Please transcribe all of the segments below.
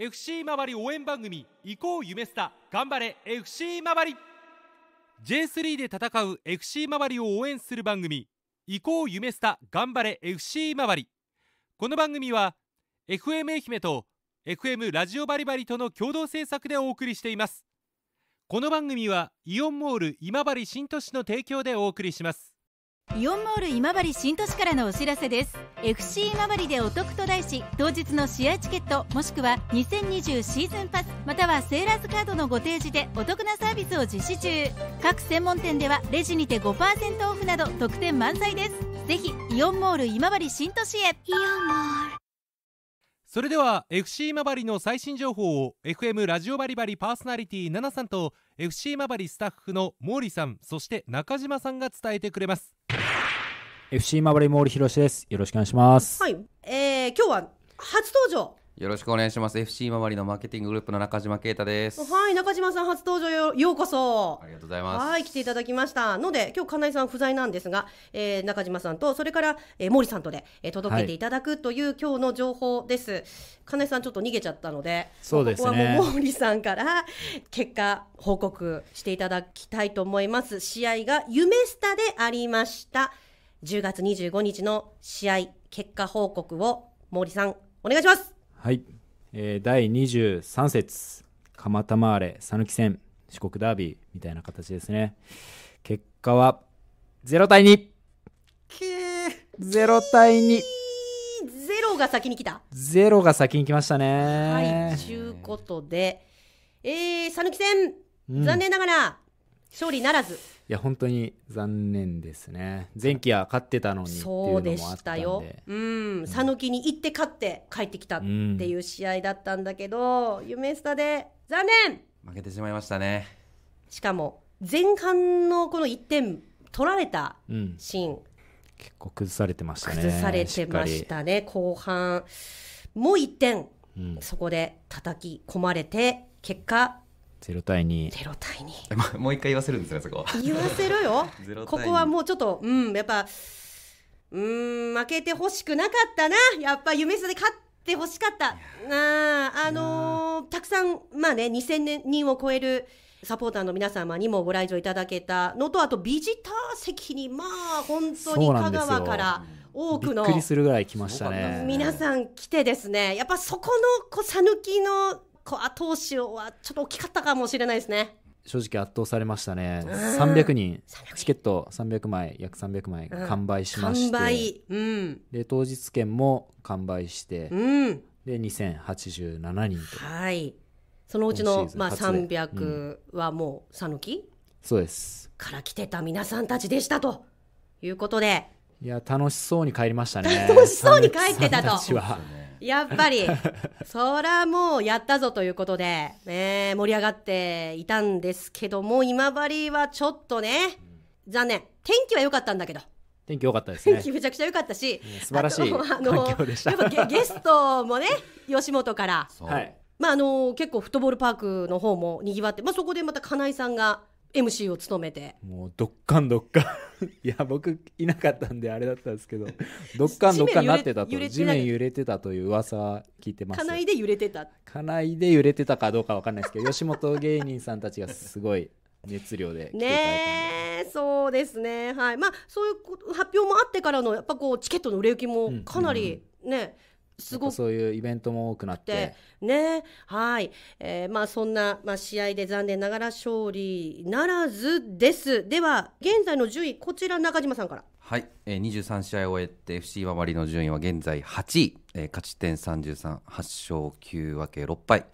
FC 周り応援番組「行こう夢スタ頑張れ FC 周り」J3 で戦う FC 周りを応援する番組「行こう夢スタ頑張れ FC 周り」この番組は FM 愛媛と FM ラジオバリバリとの共同制作でお送りしていますこの番組はイオンモール今治新都市の提供でお送りしますイオンモール今治新都市からのお知らせです FC 今治でお得と題し当日の試合チケットもしくは2020シーズンパスまたはセーラーズカードのご提示でお得なサービスを実施中各専門店ではレジにて5%オフなど特典満載ですぜひイオンモール今治新都市へイオンモールそれでは FC 今治の最新情報を FM ラジオバリバリパーソナリティ7さんと FC 今治スタッフの毛利さんそして中島さんが伝えてくれます FC まばり森博です。よろしくお願いします。はい、えー、今日は初登場。よろしくお願いします。FC 周りのマーケティンググループの中島啓太です。はい、中島さん初登場よようこそ。ありがとうございます。はい、来ていただきました。ので今日金井さん不在なんですが、えー、中島さんとそれから、えー、森さんとで、えー、届けていただくという、今日の情報です。金井さんちょっと逃げちゃったので、そうですね。ここはもう森さんから結果報告していただきたいと思います。試合が夢スタでありました。10月25日の試合結果報告を森さんお願いしますはい、えー、第23節釜玉荒れ讃岐戦四国ダービーみたいな形ですね結果は0対2ゼ0対2ゼロが先に来たゼロが先に来ましたねはいということでえー、讃岐戦残念ながら、うん勝利ならずいや本当に残念ですね前期は勝ってたのにそうでしたようん讃岐、うに行って勝って帰ってきたっていう試合だったんだけど、うん、夢スタで残念負けてしまいましたねしかも前半のこの1点取られたシーン、うん、結構崩されてましたね崩されてましたね後半もう1点、そこで叩き込まれて結果ロ対ゼロ対二。もう一回言わせるんですね、そこ言わせろよ。ここはもうちょっと、うん、やっぱ、うん、負けてほしくなかったな。やっぱ、夢さで勝ってほしかった。なあ、あのー、たくさん、まあね、2000人を超える、サポーターの皆様にもご来場いただけたのとあとビジター席にまあ本当に香川から多くのびっくりするぐらい来ましたね皆さん来てですねやっぱそこの讃岐の後押しはちょっと大きかったかもしれないですね。正直圧倒されましたね。300人、チケット300枚、約300枚完売しまして、うん、で当日券も完売して、うん、で2087人と。はい。そのうちのまあ300はもう讃岐、きそうです。から来てた皆さんたちでしたということで。いや楽しそうに帰りましたね。楽しそうに帰ってたと。やっぱりそらもうやったぞということで、ね、盛り上がっていたんですけども今治はちょっとね残念天気は良かったんだけど天気良かったですね。天気めちゃくちゃ良かったし、うん、素晴らしい環境でした。やっぱゲストもね、吉本から、はい、まああの結構フットボールパークの方も賑わって、まあそこでまた金井さんが MC を務めてもうどっかんどっかん いや僕いなかったんであれだったんですけど どっかんどっかんなってたと地面揺れてたという噂聞いてます家内で揺れてた家内で揺れてたかどうか分かんないですけど 吉本芸人さんたちがすごい熱量で来ていただいたそうですねはいまあそういう発表もあってからのやっぱこうチケットの売れ行きもかなり、うんうんねすごそういうイベントも多くなってねはい、えー、まあそんなまあ試合で残念ながら勝利ならずですでは現在の順位こちら中島さんからはい、えー、23試合を終えて FC バりの順位は現在8位、えー、勝ち点338勝9分け6敗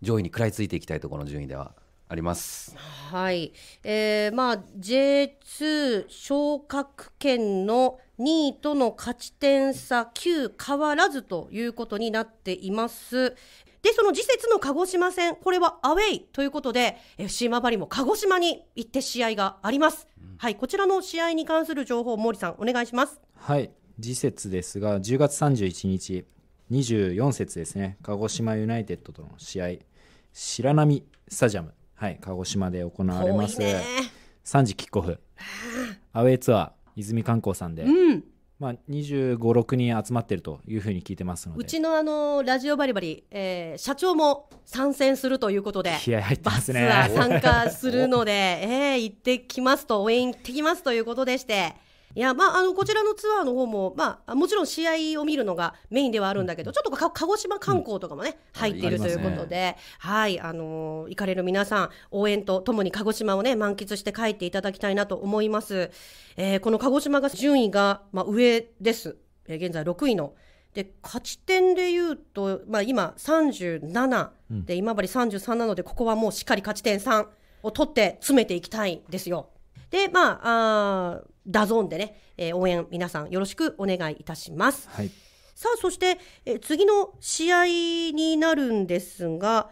上位に食らいついていきたいところの順位ではあります。はい、えー、まあ J2 昇格圏の2位との勝ち点差9変わらずということになっています。で、その次節の鹿児島戦、これはアウェイということで、FC バリも鹿児島に行って試合があります。うん、はい、こちらの試合に関する情報、森さん、お願いします。はい、次節ですが、10月31日、24節ですね、鹿児島ユナイテッドとの試合、白波スタジアム、はい、鹿児島で行われます。ね、3時キックオフ、アウェイツアー。泉観光さんで、うんまあ、25、6人集まってるというふうに聞いてますのでうちのあのラジオバリバリ、えー、社長も参戦するということで気合入ってますねバスは参加するので、えー、行ってきますと応援行ってきますということでしていやまああのこちらのツアーの方もまあもちろん試合を見るのがメインではあるんだけど、ちょっとか鹿児島観光とかもね、入っているということで、はいあの行かれる皆さん応援とともに鹿児島をね満喫して帰っていただきたいなと思います。えー、この鹿児島が順位がまあ上です。えー、現在6位の。で勝ち点でいうと、まあ、今37で、今治33なのでここはもうしっかり勝ち点3を取って詰めていきたいですよ。でまああダゾーンでね、えー、応援皆さんよろしくお願いいたします。はい、さあそして、えー、次の試合になるんですが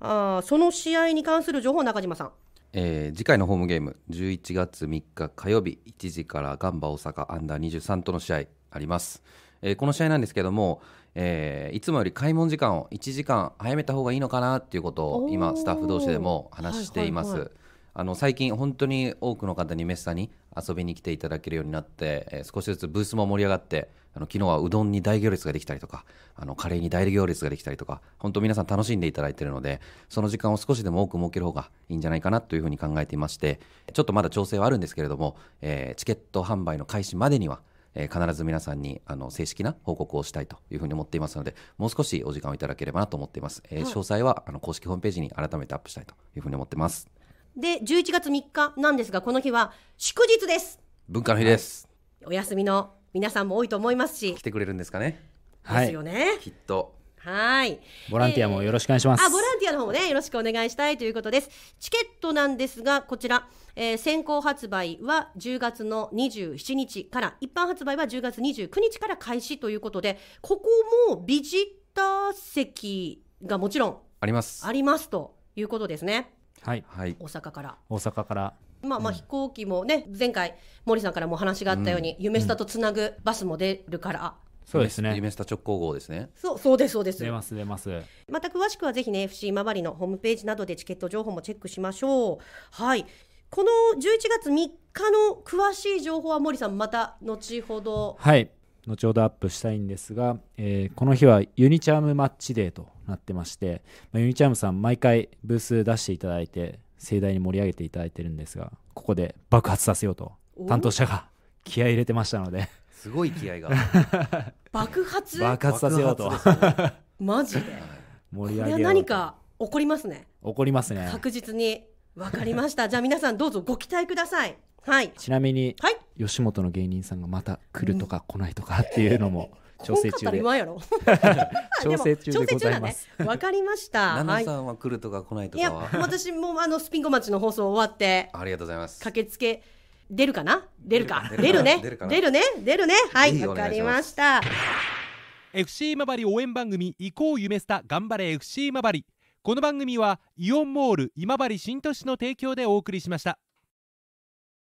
あその試合に関する情報中島さん。えー、次回のホームゲーム11月3日火曜日1時からガンバ大阪アンダー23との試合あります、えー、この試合なんですけども、えー、いつもより開門時間を1時間早めた方がいいのかなっていうことを今スタッフ同士でも話しています、あの最近本当に多くの方にメッサに遊びに来ていただけるようになって、えー、少しずつブースも盛り上がってあの昨日はうどんに大行列ができたりとかあのカレーに大行列ができたりとか本当皆さん楽しんでいただいているのでその時間を少しでも多く設ける方がいいんじゃないかなというふうに考えていましてちょっとまだ調整はあるんですけれども、えー、チケット販売の開始までにはえー、必ず皆さんにあの正式な報告をしたいというふうに思っていますので、もう少しお時間をいただければなと思っています。えー、詳細はあの公式ホームページに改めてアップしたいというふうに思っています。で11月3日なんですがこの日は祝日です文化の日です、お休みの皆さんも多いと思いますし来てくれるんですかねはですいよねきっとはいボランティアもよろしくお願いします、あボランティアの方もねよろしくお願いしたいということですチケットなんですがこちら、えー先行発売は10月の27日から一般発売は10月29日から開始ということでここもビジター席がもちろんありますありますということですねはい、はい、大阪から大阪からまあまあ飛行機もね、うん、前回森さんからもお話があったように、うん、夢スタとつなぐバスも出るから、そうですね。夢スタ直行号ですね。そう、そうです、そうです。出ます、出ます。また詳しくはぜひね、FC わりのホームページなどでチケット情報もチェックしましょう。はい。この11月3日の詳しい情報は森さん、また後ほど。はい。後ほどアップしたいんですが、えー、この日はユニチャームマッチデーとなってまして、まあ、ユニチャームさん毎回ブース出していただいて盛大に盛り上げていただいてるんですがここで爆発させようと担当者が 気合入れてましたのですごい気合が 爆発爆発させようと、ね、マジで 盛り上げよう何か起こりますね起こりますね確実にわかりましたじゃあ皆さんどうぞご期待くださいはいちなみに、はい、吉本の芸人さんがまた来るとか来ないとかっていうのも調整中で。調整中でございます。わ、ね、かりました。ナナさんは来るとか来ないとかは。いや、私もあのスピンコマチの放送終わって。ありがとうございます。駆けつけ。出るかな出るか出るね出るね出るねはいわかりました FC まばり応援番組こう夢スタ頑張れ FC まばりこの番組はイオンモール今治新都市の提供でお送りしました